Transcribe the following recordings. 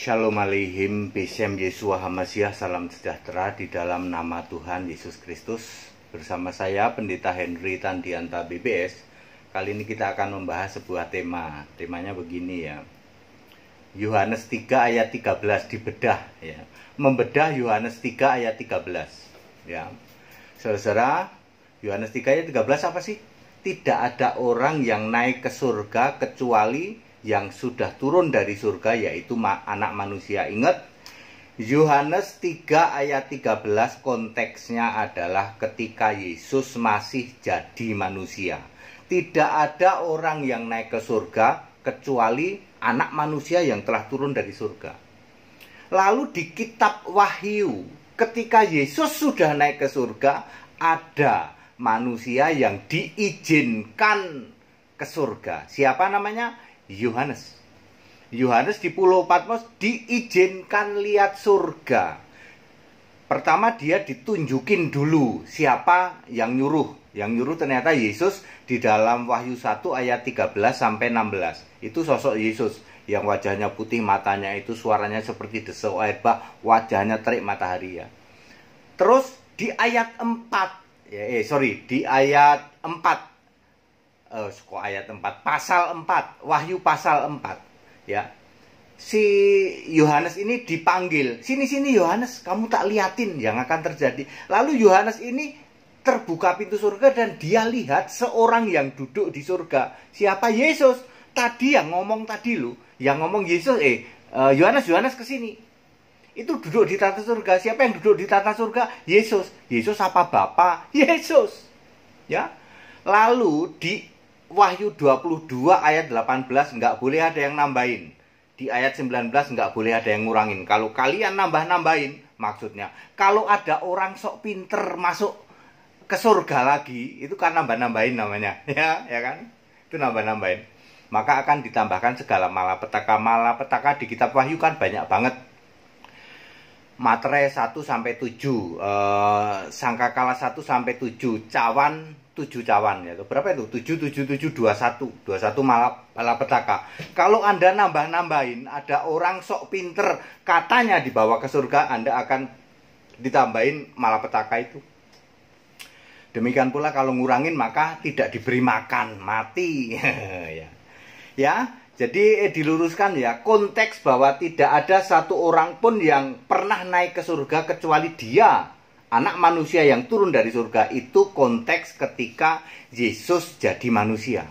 Shalom Aleihim, Bishem Yesua Hamasyah, salam sejahtera di dalam nama Tuhan Yesus Kristus. Bersama saya Pendeta Henry Tandianta BBS. Kali ini kita akan membahas sebuah tema. Temanya begini ya. Yohanes 3 ayat 13 dibedah ya. Membedah Yohanes 3 ayat 13 ya. Saudara, Yohanes 3 ayat 13 apa sih? Tidak ada orang yang naik ke surga kecuali yang sudah turun dari surga yaitu anak manusia. Ingat Yohanes 3 ayat 13 konteksnya adalah ketika Yesus masih jadi manusia. Tidak ada orang yang naik ke surga kecuali anak manusia yang telah turun dari surga. Lalu di kitab Wahyu, ketika Yesus sudah naik ke surga, ada manusia yang diizinkan ke surga. Siapa namanya? Yohanes. Yohanes di Pulau Patmos diizinkan lihat surga. Pertama dia ditunjukin dulu siapa yang nyuruh. Yang nyuruh ternyata Yesus di dalam Wahyu 1 ayat 13 sampai 16. Itu sosok Yesus yang wajahnya putih, matanya itu suaranya seperti desau air bah, wajahnya terik matahari ya. Terus di ayat 4 ya eh sorry, di ayat 4 eh, suku ayat 4 pasal 4 wahyu pasal 4 ya si Yohanes ini dipanggil sini sini Yohanes kamu tak liatin yang akan terjadi lalu Yohanes ini terbuka pintu surga dan dia lihat seorang yang duduk di surga siapa Yesus tadi yang ngomong tadi lu yang ngomong Yesus eh, eh Yohanes Yohanes kesini itu duduk di tata surga siapa yang duduk di tata surga Yesus Yesus apa Bapa Yesus ya lalu di Wahyu 22 ayat 18 nggak boleh ada yang nambahin. Di ayat 19 nggak boleh ada yang ngurangin. Kalau kalian nambah-nambahin maksudnya. Kalau ada orang sok pinter masuk ke surga lagi, itu kan nambah-nambahin namanya. Ya, ya kan? Itu nambah-nambahin. Maka akan ditambahkan segala malapetaka. Malapetaka di kitab Wahyu kan banyak banget materai 1 sampai 7 eh, sangkakala 1 sampai 7 cawan 7 cawan ya berapa itu 7 7 7 21 21 malapetaka kalau anda nambah-nambahin ada orang sok pinter katanya dibawa ke surga anda akan ditambahin malah petaka itu demikian pula kalau ngurangin maka tidak diberi makan mati ya ya jadi eh, diluruskan ya konteks bahwa tidak ada satu orang pun yang pernah naik ke surga kecuali dia. Anak manusia yang turun dari surga itu konteks ketika Yesus jadi manusia.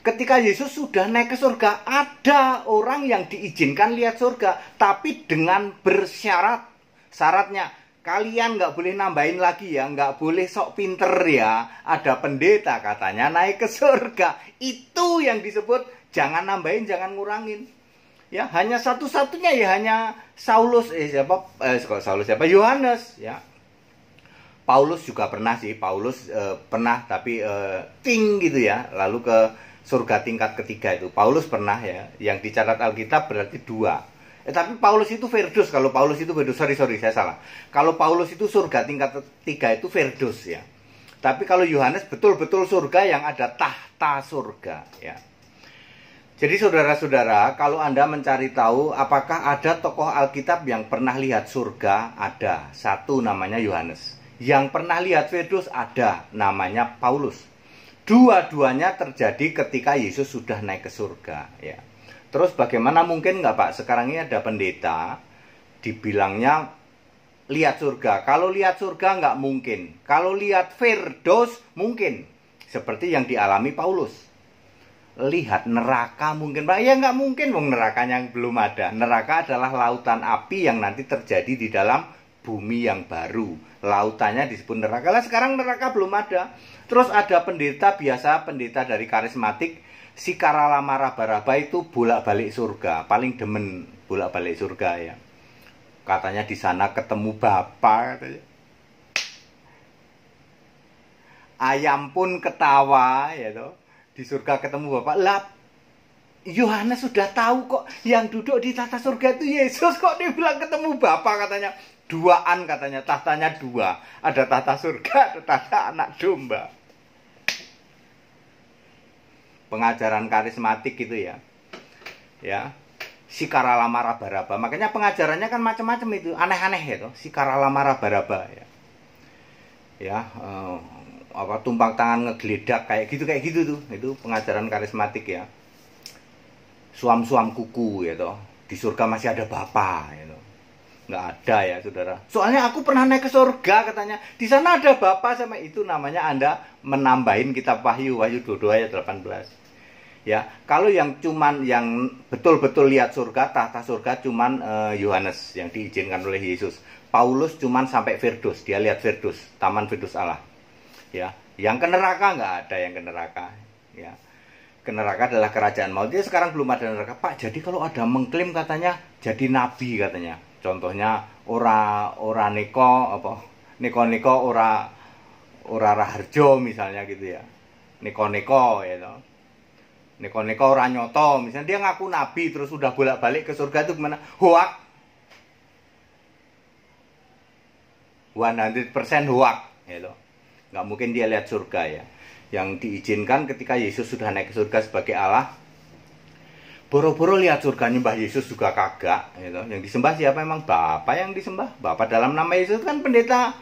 Ketika Yesus sudah naik ke surga, ada orang yang diizinkan lihat surga, tapi dengan bersyarat. Syaratnya, kalian nggak boleh nambahin lagi ya, nggak boleh sok pinter ya. Ada pendeta katanya naik ke surga. Itu yang disebut jangan nambahin jangan ngurangin ya hanya satu-satunya ya hanya Saulus eh siapa eh Saulus siapa Yohanes ya Paulus juga pernah sih Paulus eh, pernah tapi eh, ting gitu ya lalu ke surga tingkat ketiga itu Paulus pernah ya yang dicatat Alkitab berarti dua eh, tapi Paulus itu Verdus kalau Paulus itu Verdus sorry sorry saya salah kalau Paulus itu surga tingkat ketiga itu Verdus ya tapi kalau Yohanes betul-betul surga yang ada tahta surga ya jadi saudara-saudara, kalau Anda mencari tahu apakah ada tokoh Alkitab yang pernah lihat surga, ada. Satu namanya Yohanes. Yang pernah lihat Fedus ada, namanya Paulus. Dua-duanya terjadi ketika Yesus sudah naik ke surga. Ya. Terus bagaimana mungkin nggak Pak? Sekarang ini ada pendeta, dibilangnya lihat surga. Kalau lihat surga nggak mungkin. Kalau lihat Firdaus mungkin. Seperti yang dialami Paulus lihat neraka mungkin Pak ya nggak mungkin wong nerakanya belum ada neraka adalah lautan api yang nanti terjadi di dalam bumi yang baru lautannya disebut neraka lah sekarang neraka belum ada terus ada pendeta biasa pendeta dari karismatik si Karalama rabaraba itu bolak-balik surga paling demen bolak-balik surga ya katanya di sana ketemu Bapak katanya ayam pun ketawa ya toh di surga ketemu Bapak lap Yohanes sudah tahu kok yang duduk di tata surga itu Yesus kok dia bilang ketemu bapak katanya duaan katanya tahtanya dua ada tata surga ada tata anak domba pengajaran karismatik gitu ya ya si karalama rabaraba makanya pengajarannya kan macam-macam itu aneh-aneh ya si karalama rabaraba ya ya uh, apa tumpang tangan ngegeledak kayak gitu kayak gitu tuh itu pengajaran karismatik ya suam-suam kuku ya gitu. toh di surga masih ada bapa ya gitu. toh nggak ada ya saudara soalnya aku pernah naik ke surga katanya di sana ada bapa sama itu namanya anda menambahin kitab wahyu wahyu 22 ayat 18 ya kalau yang cuman yang betul-betul lihat surga tahta surga cuman eh, Yohanes uh, yang diizinkan oleh Yesus Paulus cuman sampai Firdus dia lihat Firdus taman Firdus Allah ya yang ke neraka nggak ada yang ke neraka ya ke neraka adalah kerajaan maut dia sekarang belum ada neraka pak jadi kalau ada mengklaim katanya jadi nabi katanya contohnya ora ora neko apa neko neko ora ora raharjo misalnya gitu ya neko neko ya you know. neko neko ora nyoto misalnya dia ngaku nabi terus sudah bolak balik ke surga itu gimana hoak 100% hoak ya you nggak mungkin dia lihat surga ya yang diizinkan ketika Yesus sudah naik ke surga sebagai Allah boro-boro lihat surga nyembah Yesus juga kagak gitu. yang disembah siapa emang Bapak yang disembah Bapak dalam nama Yesus kan pendeta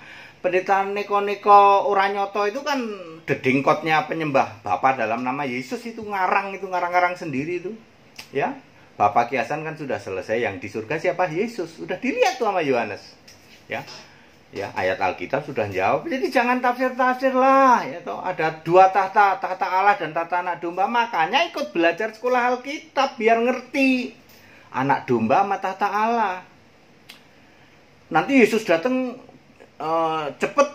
pendeta neko-neko uranyoto itu kan dedingkotnya penyembah Bapak dalam nama Yesus itu ngarang itu ngarang-ngarang sendiri itu ya Bapak kiasan kan sudah selesai yang di surga siapa Yesus sudah dilihat tuh sama Yohanes ya ya ayat Alkitab sudah jawab jadi jangan tafsir-tafsir lah ya toh ada dua tahta tahta Allah dan tahta anak domba makanya ikut belajar sekolah Alkitab biar ngerti anak domba sama tahta Allah nanti Yesus datang e, eh, cepet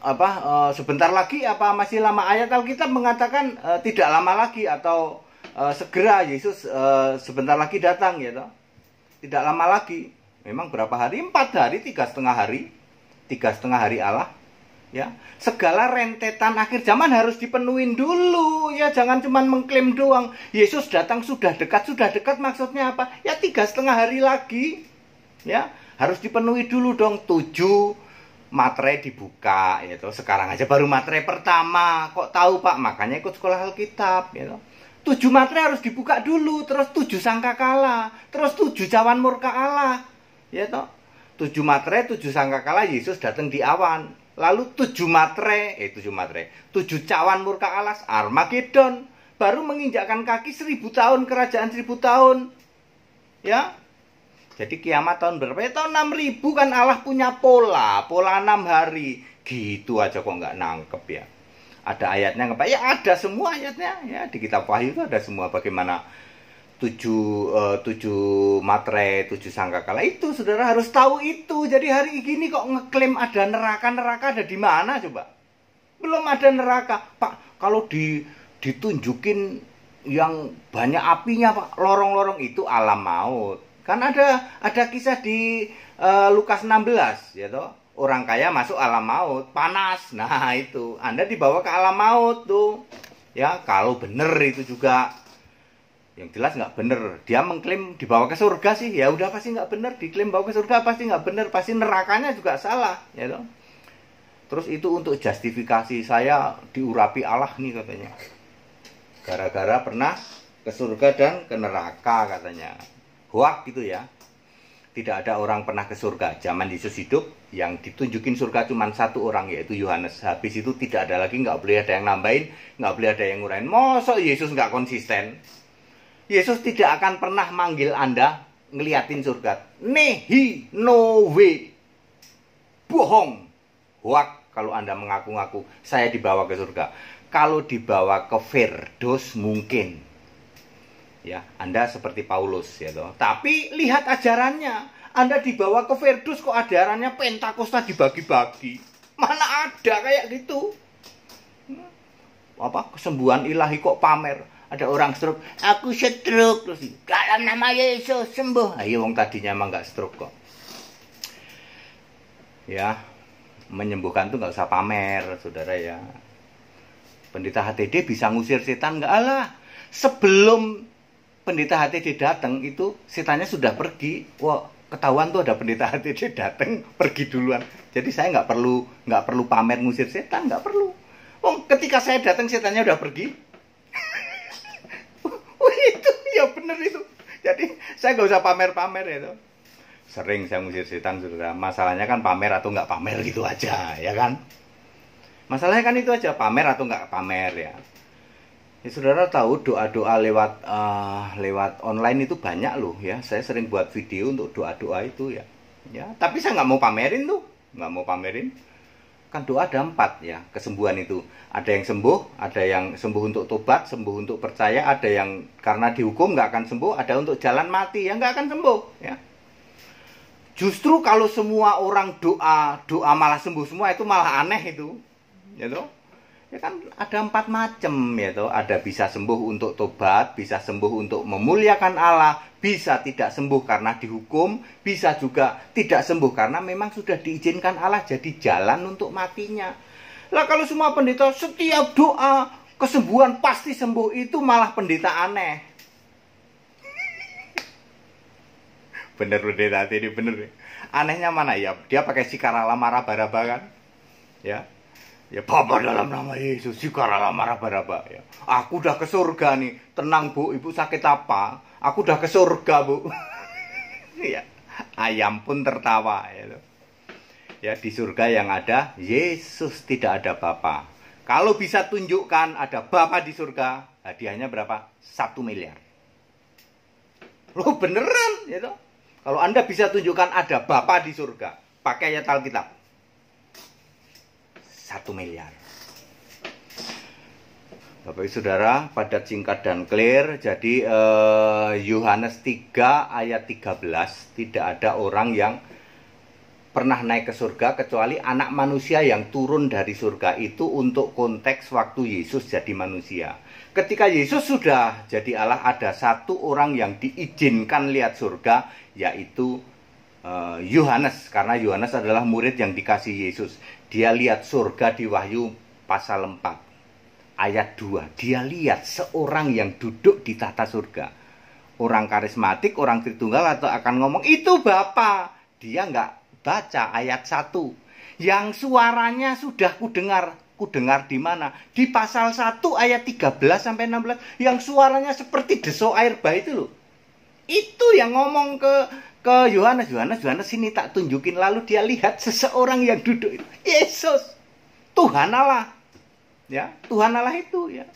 apa e, sebentar lagi apa masih lama ayat Alkitab mengatakan e, tidak lama lagi atau segera Yesus sebentar lagi datang ya toh tidak lama lagi memang berapa hari empat hari tiga setengah hari tiga setengah hari Allah ya segala rentetan akhir zaman harus dipenuhin dulu ya jangan cuma mengklaim doang Yesus datang sudah dekat sudah dekat maksudnya apa ya tiga setengah hari lagi ya harus dipenuhi dulu dong tujuh materai dibuka itu ya sekarang aja baru materai pertama kok tahu pak makanya ikut sekolah Alkitab gitu tujuh materai harus dibuka dulu terus tujuh sangka sangkakala terus tujuh cawan murka Allah ya toh tujuh materai tujuh sangkakala Yesus datang di awan lalu tujuh materai eh tujuh materai tujuh cawan murka alas Armageddon baru menginjakkan kaki seribu tahun kerajaan seribu tahun ya jadi kiamat tahun berapa ya tahun 6000 kan Allah punya pola pola enam hari gitu aja kok nggak nangkep ya ada ayatnya nggak ya ada semua ayatnya ya di kitab wahyu itu ada semua bagaimana tujuh uh, tujuh matre tujuh sangkakala itu saudara harus tahu itu jadi hari ini kok ngeklaim ada neraka neraka ada di mana coba belum ada neraka pak kalau di ditunjukin yang banyak apinya pak lorong-lorong itu alam maut kan ada ada kisah di uh, Lukas 16 ya toh orang kaya masuk alam maut panas nah itu anda dibawa ke alam maut tuh ya kalau bener itu juga yang jelas nggak bener dia mengklaim dibawa ke surga sih ya udah pasti nggak bener diklaim bawa ke surga pasti nggak bener pasti nerakanya juga salah ya you know? terus itu untuk justifikasi saya diurapi Allah nih katanya gara-gara pernah ke surga dan ke neraka katanya hoax gitu ya tidak ada orang pernah ke surga zaman Yesus hidup yang ditunjukin surga cuma satu orang yaitu Yohanes habis itu tidak ada lagi nggak boleh ada yang nambahin nggak boleh ada yang ngurain mosok Yesus nggak konsisten Yesus tidak akan pernah manggil Anda ngeliatin surga. Nehi, no way. Bohong. Wah, kalau Anda mengaku-ngaku, saya dibawa ke surga. Kalau dibawa ke Firdos mungkin. Ya, Anda seperti Paulus ya toh. Tapi lihat ajarannya. Anda dibawa ke Firdos kok ajarannya Pentakosta dibagi-bagi. Mana ada kayak gitu? Hmm? Apa kesembuhan ilahi kok pamer? ada orang stroke aku stroke terus dalam nama Yesus sembuh ayo nah, iya, wong tadinya emang nggak stroke kok ya menyembuhkan tuh nggak usah pamer saudara ya pendeta HTD bisa ngusir setan nggak Allah sebelum pendeta HTD datang itu setannya sudah pergi wah ketahuan tuh ada pendeta HTD datang pergi duluan jadi saya nggak perlu nggak perlu pamer ngusir setan nggak perlu Oh, ketika saya datang setannya udah pergi bener itu jadi saya nggak usah pamer-pamer itu sering saya ngusir setan saudara masalahnya kan pamer atau nggak pamer gitu aja ya kan masalahnya kan itu aja pamer atau nggak pamer ya Ya, saudara tahu doa-doa lewat uh, lewat online itu banyak loh ya. Saya sering buat video untuk doa-doa itu ya. Ya, tapi saya nggak mau pamerin tuh, nggak mau pamerin kan doa ada empat ya kesembuhan itu ada yang sembuh ada yang sembuh untuk tobat sembuh untuk percaya ada yang karena dihukum nggak akan sembuh ada untuk jalan mati yang nggak akan sembuh ya justru kalau semua orang doa doa malah sembuh semua itu malah aneh itu ya you know? ya kan ada empat macam ya toh ada bisa sembuh untuk tobat bisa sembuh untuk memuliakan Allah bisa tidak sembuh karena dihukum bisa juga tidak sembuh karena memang sudah diizinkan Allah jadi jalan untuk matinya lah kalau semua pendeta setiap doa kesembuhan pasti sembuh itu malah pendeta aneh bener pendeta ini bener anehnya mana ya dia pakai sikara lamara baraba kan ya Ya Bapa dalam nama Yesus juga marah-marah ya. Aku udah ke surga nih. Tenang Bu, Ibu sakit apa? Aku udah ke surga Bu. ya. Ayam pun tertawa ya. Ya di surga yang ada Yesus tidak ada Bapa. Kalau bisa tunjukkan ada Bapa di surga, hadiahnya berapa? Satu miliar. Lo beneran ya Kalau Anda bisa tunjukkan ada Bapa di surga, Pakai pakainya Alkitab 1 miliar. Bapak Ibu Saudara, padat singkat dan clear. Jadi eh, Yohanes eh, 3 ayat 13 tidak ada orang yang pernah naik ke surga kecuali anak manusia yang turun dari surga itu untuk konteks waktu Yesus jadi manusia. Ketika Yesus sudah jadi Allah ada satu orang yang diizinkan lihat surga yaitu eh, Yohanes karena Yohanes adalah murid yang dikasih Yesus. Dia lihat surga di Wahyu pasal 4 ayat 2. Dia lihat seorang yang duduk di tata surga. Orang karismatik, orang Tritunggal atau akan ngomong itu bapak. Dia nggak baca ayat 1 yang suaranya sudah kudengar kudengar di mana? Di pasal 1 ayat 13 sampai 16 yang suaranya seperti desok air bah itu loh. Itu yang ngomong ke ke Yohanes, Yohanes, Yohanes sini tak tunjukin lalu dia lihat seseorang yang duduk itu Yesus, Tuhan Allah. Ya, Tuhan Allah itu ya.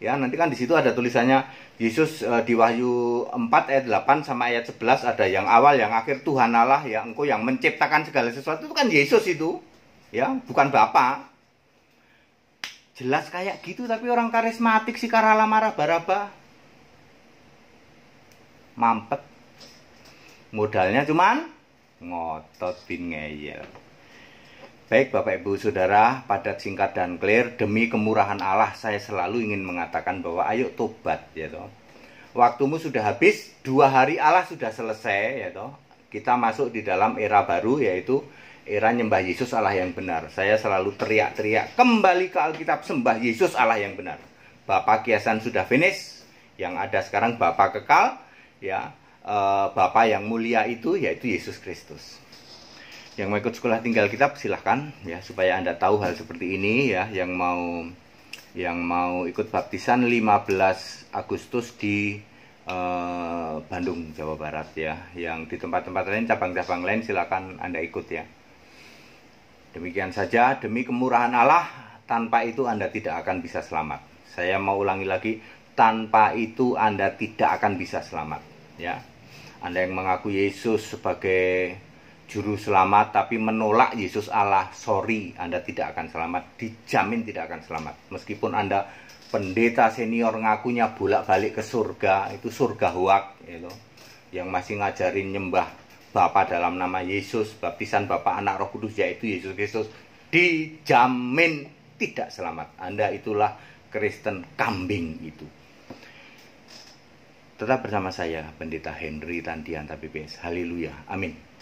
Ya, nanti kan di situ ada tulisannya Yesus e, di Wahyu 4 ayat 8 sama ayat 11 ada yang awal, yang akhir Tuhan Allah ya engkau yang menciptakan segala sesuatu itu kan Yesus itu. Ya, bukan Bapa. Jelas kayak gitu tapi orang karismatik si Karala Marah Baraba mampet modalnya cuman ngotot bin ngeyel Baik Bapak Ibu Saudara, padat singkat dan clear demi kemurahan Allah saya selalu ingin mengatakan bahwa ayo tobat ya toh. Waktumu sudah habis, dua hari Allah sudah selesai ya toh. Kita masuk di dalam era baru yaitu era nyembah Yesus Allah yang benar. Saya selalu teriak-teriak kembali ke Alkitab sembah Yesus Allah yang benar. Bapak kiasan sudah finish, yang ada sekarang Bapak kekal, ya e, Bapa yang mulia itu yaitu Yesus Kristus. Yang mau ikut sekolah tinggal kitab silahkan ya supaya anda tahu hal seperti ini ya yang mau yang mau ikut baptisan 15 Agustus di e, Bandung Jawa Barat ya yang di tempat-tempat lain cabang-cabang lain silahkan anda ikut ya. Demikian saja demi kemurahan Allah tanpa itu anda tidak akan bisa selamat. Saya mau ulangi lagi tanpa itu Anda tidak akan bisa selamat ya. Anda yang mengaku Yesus sebagai juru selamat tapi menolak Yesus Allah, sorry Anda tidak akan selamat, dijamin tidak akan selamat. Meskipun Anda pendeta senior ngakunya bolak-balik ke surga, itu surga hoak ya lo Yang masih ngajarin nyembah Bapa dalam nama Yesus, baptisan Bapa Anak Roh Kudus yaitu Yesus Kristus, dijamin tidak selamat. Anda itulah Kristen kambing itu. Tetap bersama saya, Pendeta Henry tapi BPS. Haleluya. Amin.